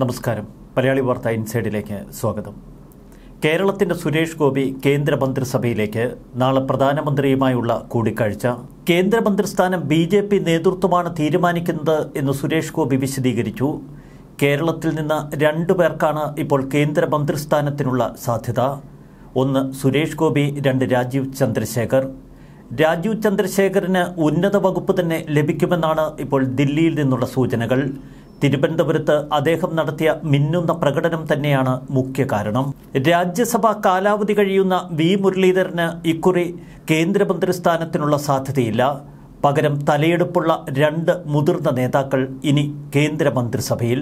നമസ്കാരം മലയാളി വാർത്ത ഇൻസൈഡിലേക്ക് സ്വാഗതം കേരളത്തിന്റെ സുരേഷ് ഗോപി കേന്ദ്രമന്ത്രിസഭയിലേക്ക് നാളെ പ്രധാനമന്ത്രിയുമായുള്ള കൂടിക്കാഴ്ച കേന്ദ്രമന്ത്രിസ്ഥാനം ബി ജെ പി നേതൃത്വമാണ് തീരുമാനിക്കുന്നത് എന്ന് സുരേഷ് ഗോപി വിശദീകരിച്ചു കേരളത്തിൽ നിന്ന് രണ്ടു പേർക്കാണ് ഇപ്പോൾ കേന്ദ്രമന്ത്രിസ്ഥാനത്തിനുള്ള സാധ്യത ഒന്ന് സുരേഷ് ഗോപി രണ്ട് രാജീവ് ചന്ദ്രശേഖർ രാജീവ് ചന്ദ്രശേഖറിന് ഉന്നത വകുപ്പ് തന്നെ ലഭിക്കുമെന്നാണ് ഇപ്പോൾ ദില്ലിയിൽ നിന്നുള്ള സൂചനകൾ തിരുവനന്തപുരത്ത് അദ്ദേഹം നടത്തിയ മിന്നുന്ന പ്രകടനം തന്നെയാണ് മുഖ്യ കാരണം രാജ്യസഭ കാലാവധി കഴിയുന്ന വി മുരളീധരന് ഇക്കുറി കേന്ദ്രമന്ത്രി സ്ഥാനത്തിനുള്ള സാധ്യതയില്ല പകരം തലയെടുപ്പുള്ള രണ്ട് മുതിർന്ന നേതാക്കൾ ഇനി കേന്ദ്രമന്ത്രിസഭയിൽ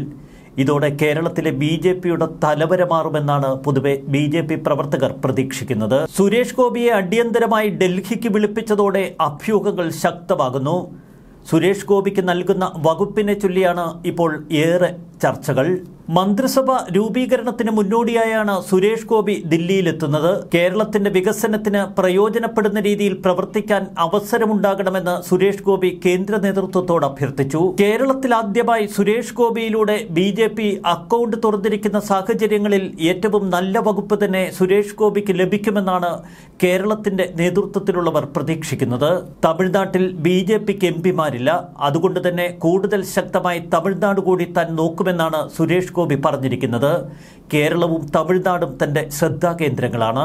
ഇതോടെ കേരളത്തിലെ ബി ജെ പിയുടെ തലവര മാറുമെന്നാണ് പൊതുവെ ബി ജെ പി പ്രവർത്തകർ പ്രതീക്ഷിക്കുന്നത് സുരേഷ് ഗോപിയെ അടിയന്തരമായി ഡൽഹിക്ക് വിളിപ്പിച്ചതോടെ അഭ്യൂഹങ്ങൾ ശക്തമാകുന്നു സുരേഷ് ഗോപിക്ക് നൽകുന്ന വകുപ്പിനെ ചൊല്ലിയാണ് ഇപ്പോൾ ഏറെ ചർച്ചകൾ മന്ത്രിസഭ രൂപീകരണത്തിന് മുന്നോടിയായാണ് സുരേഷ് ഗോപി ദില്ലിയിലെത്തുന്നത് കേരളത്തിന്റെ വികസനത്തിന് പ്രയോജനപ്പെടുന്ന രീതിയിൽ പ്രവർത്തിക്കാൻ അവസരമുണ്ടാകണമെന്ന് സുരേഷ് ഗോപി കേന്ദ്ര നേതൃത്വത്തോട് അഭ്യർത്ഥിച്ചു കേരളത്തിൽ ആദ്യമായി സുരേഷ് ഗോപിയിലൂടെ ബി ജെ അക്കൗണ്ട് തുറന്നിരിക്കുന്ന സാഹചര്യങ്ങളിൽ ഏറ്റവും നല്ല വകുപ്പ് തന്നെ സുരേഷ് ഗോപിക്ക് ലഭിക്കുമെന്നാണ് കേരളത്തിന്റെ നേതൃത്വത്തിലുള്ളവർ പ്രതീക്ഷിക്കുന്നത് തമിഴ്നാട്ടിൽ ബി ജെ പിക്ക് എം പിമാരില്ല അതുകൊണ്ട് തന്നെ കൂടുതൽ ശക്തമായി തമിഴ്നാട് കൂടി താൻ നോക്കുമെന്നാണ് സുരേഷ് ഗോപി പറഞ്ഞിരിക്കുന്നത് കേരളവും തമിഴ്നാടും തൻ്റെ ശ്രദ്ധാകേന്ദ്രങ്ങളാണ്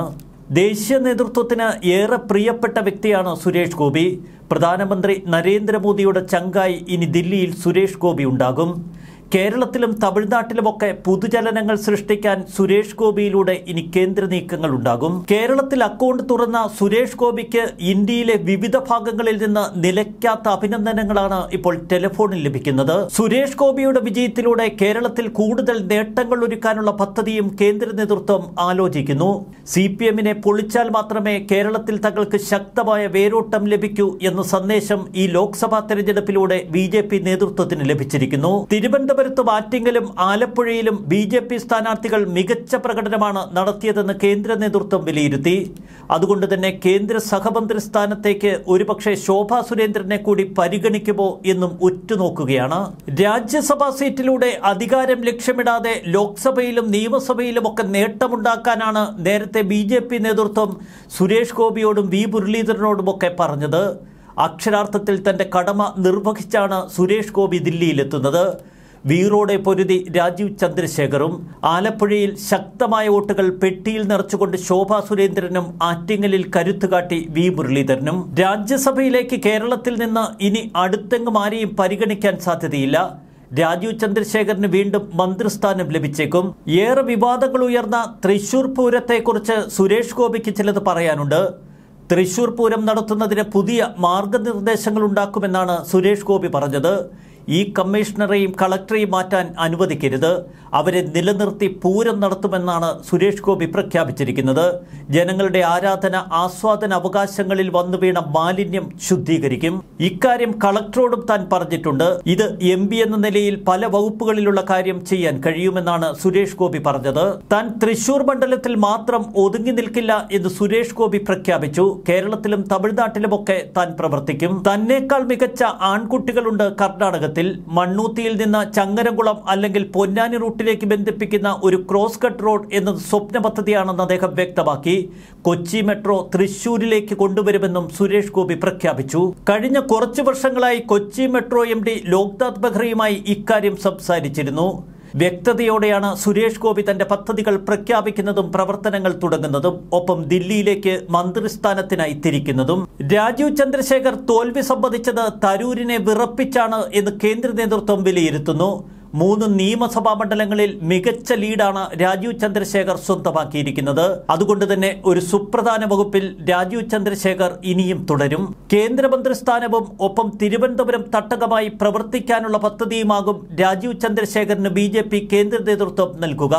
ദേശീയ നേതൃത്വത്തിന് ഏറെ പ്രിയപ്പെട്ട വ്യക്തിയാണ് സുരേഷ് ഗോപി പ്രധാനമന്ത്രി നരേന്ദ്രമോദിയുടെ ചങ്കായി ഇനി ദില്ലിയിൽ സുരേഷ് ഗോപി ഉണ്ടാകും കേരളത്തിലും തമിഴ്നാട്ടിലുമൊക്കെ പൊതുചലനങ്ങൾ സൃഷ്ടിക്കാൻ സുരേഷ് ഗോപിയിലൂടെ ഇനി കേന്ദ്ര നീക്കങ്ങൾ ഉണ്ടാകും കേരളത്തിൽ അക്കൗണ്ട് തുറന്ന സുരേഷ് ഗോപിക്ക് ഇന്ത്യയിലെ വിവിധ ഭാഗങ്ങളിൽ നിന്ന് നിലയ്ക്കാത്ത അഭിനന്ദനങ്ങളാണ് ഇപ്പോൾ ടെലിഫോണിൽ ലഭിക്കുന്നത് സുരേഷ് ഗോപിയുടെ വിജയത്തിലൂടെ കേരളത്തിൽ കൂടുതൽ നേട്ടങ്ങൾ ഒരുക്കാനുള്ള പദ്ധതിയും കേന്ദ്ര നേതൃത്വം ആലോചിക്കുന്നു സി പി എമ്മിനെ പൊളിച്ചാൽ മാത്രമേ കേരളത്തിൽ തങ്ങൾക്ക് ശക്തമായ വേരോട്ടം ലഭിക്കൂ എന്ന സന്ദേശം ഈ ലോക്സഭാ തെരഞ്ഞെടുപ്പിലൂടെ ബി നേതൃത്വത്തിന് ലഭിച്ചിരിക്കുന്നു തിരുവനന്തപുരം തിരുവനന്തപുരത്തും ബാറ്റിങ്ങിലും ആലപ്പുഴയിലും ബി ജെ പി സ്ഥാനാർത്ഥികൾ മികച്ച പ്രകടനമാണ് നടത്തിയതെന്ന് കേന്ദ്ര നേതൃത്വം വിലയിരുത്തി അതുകൊണ്ട് തന്നെ കേന്ദ്ര സഹമന്ത്രി സ്ഥാനത്തേക്ക് ഒരുപക്ഷെ ശോഭാ സുരേന്ദ്രനെ കൂടി പരിഗണിക്കുമോ എന്നും ഉറ്റുനോക്കുകയാണ് രാജ്യസഭാ സീറ്റിലൂടെ അധികാരം ലക്ഷ്യമിടാതെ ലോക്സഭയിലും നിയമസഭയിലുമൊക്കെ നേട്ടമുണ്ടാക്കാനാണ് നേരത്തെ ബി ജെ പി നേതൃത്വം സുരേഷ് ഗോപിയോടും വി മുരളീധരനോടുമൊക്കെ പറഞ്ഞത് അക്ഷരാർത്ഥത്തിൽ തന്റെ കടമ നിർവഹിച്ചാണ് സുരേഷ് ഗോപി ദില്ലിയിലെത്തുന്നത് വീറോടെ പൊരുതി രാജീവ് ചന്ദ്രശേഖറും ആലപ്പുഴയിൽ ശക്തമായ വോട്ടുകൾ പെട്ടിയിൽ നിറച്ചുകൊണ്ട് ശോഭാ സുരേന്ദ്രനും ആറ്റിങ്ങലിൽ കരുത്തുകാട്ടി വി മുരളീധരനും രാജ്യസഭയിലേക്ക് കേരളത്തിൽ നിന്ന് ഇനി അടുത്തെങ്ങും ആരെയും പരിഗണിക്കാൻ സാധ്യതയില്ല രാജീവ് ചന്ദ്രശേഖരന് വീണ്ടും മന്ത്രിസ്ഥാനം ലഭിച്ചേക്കും ഏറെ വിവാദങ്ങൾ ഉയർന്ന തൃശൂർ പൂരത്തെക്കുറിച്ച് സുരേഷ് ഗോപിക്ക് ചിലത് പറയാനുണ്ട് തൃശൂർ പൂരം നടത്തുന്നതിന് പുതിയ മാർഗനിർദ്ദേശങ്ങൾ ഉണ്ടാക്കുമെന്നാണ് സുരേഷ് ഗോപി പറഞ്ഞത് ഈ കമ്മീഷണറെയും കളക്ടറെയും മാറ്റാൻ അനുവദിക്കരുത് അവരെ നിലനിർത്തി പൂരം നടത്തുമെന്നാണ് സുരേഷ് ഗോപി പ്രഖ്യാപിച്ചിരിക്കുന്നത് ജനങ്ങളുടെ ആരാധന ആസ്വാദന അവകാശങ്ങളിൽ വന്നു വീണ മാലിന്യം ശുദ്ധീകരിക്കും ഇക്കാര്യം കളക്ടറോടും താൻ പറഞ്ഞിട്ടുണ്ട് ഇത് എം എന്ന നിലയിൽ പല വകുപ്പുകളിലുള്ള കാര്യം ചെയ്യാൻ കഴിയുമെന്നാണ് സുരേഷ് ഗോപി പറഞ്ഞത് താൻ തൃശൂർ മണ്ഡലത്തിൽ മാത്രം ഒതുങ്ങി നിൽക്കില്ല എന്ന് സുരേഷ് ഗോപി പ്രഖ്യാപിച്ചു കേരളത്തിലും തമിഴ്നാട്ടിലുമൊക്കെ താൻ പ്രവർത്തിക്കും തന്നേക്കാൾ മികച്ച ആൺകുട്ടികളുണ്ട് കർണാടകത്തിൽ സംഭവത്തിൽ മണ്ണൂത്തിയിൽ നിന്ന് ചങ്ങരംകുളം അല്ലെങ്കിൽ പൊന്നാനി റൂട്ടിലേക്ക് ബന്ധിപ്പിക്കുന്ന ഒരു ക്രോസ് കട്ട് റോഡ് എന്നത് സ്വപ്ന പദ്ധതിയാണെന്ന് അദ്ദേഹം വ്യക്തമാക്കി കൊച്ചി മെട്രോ തൃശൂരിലേക്ക് കൊണ്ടുവരുമെന്നും സുരേഷ് ഗോപി പ്രഖ്യാപിച്ചു കഴിഞ്ഞ കുറച്ചു വർഷങ്ങളായി Kochi metro M D Loknath ബെഹ്റയുമായി ഇക്കാര്യം സംസാരിച്ചിരുന്നു വ്യക്തതയോടെയാണ് സുരേഷ് ഗോപി തന്റെ പദ്ധതികൾ പ്രഖ്യാപിക്കുന്നതും പ്രവർത്തനങ്ങൾ തുടങ്ങുന്നതും ഒപ്പം ദില്ലിയിലേക്ക് മന്ത്രിസ്ഥാനത്തിനായി തിരിക്കുന്നതും രാജീവ് ചന്ദ്രശേഖർ തോൽവി സംബന്ധിച്ചത് തരൂരിനെ വിറപ്പിച്ചാണ് എന്ന് കേന്ദ്ര നേതൃത്വം വിലയിരുത്തുന്നു മൂന്ന് നിയമസഭാ മണ്ഡലങ്ങളിൽ മികച്ച ലീഡാണ് രാജീവ് ചന്ദ്രശേഖർ സ്വന്തമാക്കിയിരിക്കുന്നത് അതുകൊണ്ട് തന്നെ ഒരു സുപ്രധാന വകുപ്പിൽ രാജീവ് ചന്ദ്രശേഖർ ഇനിയും തുടരും കേന്ദ്രമന്ത്രി സ്ഥാനവും ഒപ്പം തിരുവനന്തപുരം തട്ടകമായി പ്രവർത്തിക്കാനുള്ള പദ്ധതിയുമാകും രാജീവ് ചന്ദ്രശേഖറിന് ബി കേന്ദ്ര നേതൃത്വം നൽകുക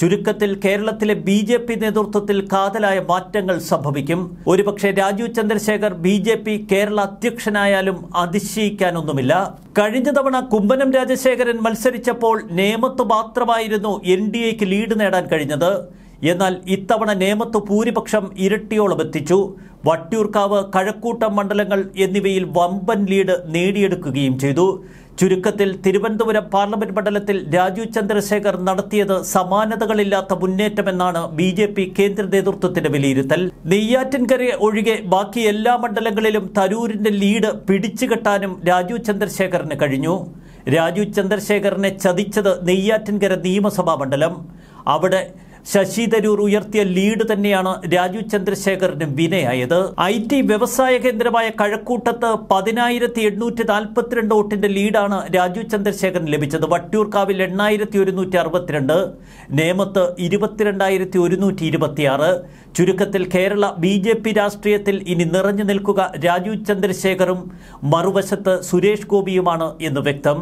ചുരുക്കത്തിൽ കേരളത്തിലെ ബി ജെ പി നേതൃത്വത്തിൽ കാതലായ മാറ്റങ്ങൾ സംഭവിക്കും ഒരുപക്ഷെ Rajeev Chandrasekhar B J P Kerala അധ്യക്ഷനായാലും അതിശയിക്കാനൊന്നുമില്ല കഴിഞ്ഞ തവണ കുമ്മനം രാജശേഖരൻ മത്സരിച്ചപ്പോൾ നേമത്ത് മാത്രമായിരുന്നു എൻ ഡി എക്ക് ലീഡ് നേടാൻ കഴിഞ്ഞത് എന്നാൽ ഇത്തവണ നേമത്ത് ഭൂരിപക്ഷം ഇരട്ടിയോളം എത്തിച്ചു വട്ടിയൂർക്കാവ് കഴക്കൂട്ടം മണ്ഡലങ്ങൾ എന്നിവയിൽ വമ്പൻ ലീഡ് നേടിയെടുക്കുകയും ചെയ്തു ചുരുക്കത്തിൽ തിരുവനന്തപുരം പാർലമെന്റ് മണ്ഡലത്തിൽ രാജീവ് ചന്ദ്രശേഖർ നടത്തിയത് സമാനതകളില്ലാത്ത മുന്നേറ്റമെന്നാണ് ബി ജെ പി കേന്ദ്ര നേതൃത്വത്തിന്റെ വിലയിരുത്തൽ നെയ്യാറ്റിൻകര ഒഴികെ ബാക്കി എല്ലാ മണ്ഡലങ്ങളിലും തരൂരിന്റെ ലീഡ് പിടിച്ചുകെട്ടാനും രാജീവ് ചന്ദ്രശേഖറിന് കഴിഞ്ഞു രാജീവ് ചന്ദ്രശേഖറിനെ ചതിച്ചത് നെയ്യാറ്റിൻകര നിയമസഭാ മണ്ഡലം അവിടെ ശശി തരൂർ ഉയർത്തിയ ലീഡ് തന്നെയാണ് രാജു ചന്ദ്രശേഖറിനും വിനയായത് ഐ ടി വ്യവസായ കേന്ദ്രമായ കഴക്കൂട്ടത്ത് പതിനായിരത്തി എണ്ണൂറ്റി നാൽപ്പത്തിരണ്ട് വോട്ടിന്റെ ലീഡാണ് രാജു ചന്ദ്രശേഖരൻ ലഭിച്ചത് വട്ടിയൂർക്കാവിൽ എണ്ണായിരത്തി ഒരുന്നൂറ്റി അറുപത്തിരണ്ട് നേമത്ത് ഇരുപത്തിരണ്ടായിരത്തി ഒരുന്നൂറ്റി ഇരുപത്തിയാറ് ചുരുക്കത്തിൽ കേരള ബി ജെ പി രാഷ്ട്രീയത്തിൽ ഇനി നിറഞ്ഞു നിൽക്കുക രാജു ചന്ദ്രശേഖറും മറുവശത്ത് സുരേഷ് ഗോപിയുമാണ് എന്ന് വ്യക്തം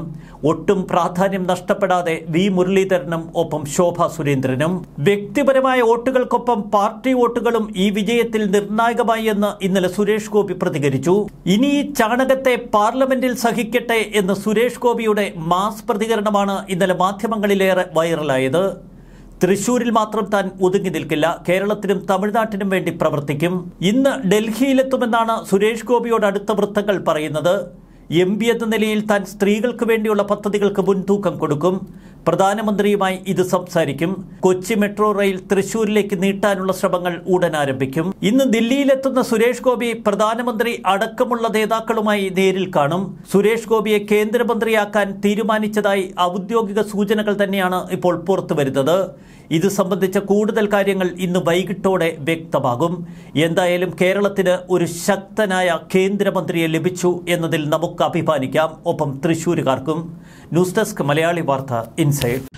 ഒട്ടും പ്രാധാന്യം നഷ്ടപ്പെടാതെ വി മുരളീധരനും ഒപ്പം ശോഭ സുരേന്ദ്രനും വ്യക്തിപരമായ വോട്ടുകൾക്കൊപ്പം പാർട്ടി വോട്ടുകളും ഈ വിജയത്തിൽ നിർണായകമായി എന്ന് ഇന്നലെ സുരേഷ് ഗോപി പ്രതികരിച്ചു ഇനി ഈ ചാണകത്തെ പാർലമെന്റിൽ സഹിക്കട്ടെ എന്ന് സുരേഷ് ഗോപിയുടെ മാസ് പ്രതികരണമാണ് ഇന്നലെ മാധ്യമങ്ങളിലേറെ വൈറലായത് തൃശൂരിൽ മാത്രം താൻ ഒതുങ്ങി നിൽക്കില്ല കേരളത്തിനും തമിഴ്നാട്ടിനും വേണ്ടി പ്രവർത്തിക്കും ഇന്ന് ഡൽഹിയിലെത്തുമെന്നാണ് സുരേഷ് ഗോപിയോട് അടുത്ത വൃത്തങ്ങൾ പറയുന്നത് എം എന്ന നിലയിൽ താൻ സ്ത്രീകൾക്ക് വേണ്ടിയുള്ള പദ്ധതികൾക്ക് മുൻതൂക്കം കൊടുക്കും പ്രധാനമന്ത്രിയുമായി ഇത് സംസാരിക്കും കൊച്ചി മെട്രോ റെയിൽ തൃശൂരിലേക്ക് നീട്ടാനുള്ള ശ്രമങ്ങൾ ഉടൻ ആരംഭിക്കും ഇന്ന് ദില്ലിയിലെത്തുന്ന സുരേഷ് ഗോപി പ്രധാനമന്ത്രി അടക്കമുള്ള നേതാക്കളുമായി നേരിൽ കാണും സുരേഷ് ഗോപിയെ കേന്ദ്രമന്ത്രിയാക്കാൻ തീരുമാനിച്ചതായി ഔദ്യോഗിക സൂചനകൾ തന്നെയാണ് ഇപ്പോൾ പുറത്തുവരുന്നത് ഇത് സംബന്ധിച്ച കൂടുതൽ കാര്യങ്ങൾ ഇന്ന് വൈകിട്ടോടെ വ്യക്തമാകും എന്തായാലും കേരളത്തിന് ഒരു ശക്തനായ കേന്ദ്രമന്ത്രിയെ ലഭിച്ചു എന്നതിൽ നമുക്ക് അഭിമാനിക്കാം ഒപ്പം തൃശ്ശൂരുകാർക്കും ന്യൂസ് ഡെസ്ക് മലയാളി വാർത്ത ഇൻ inside.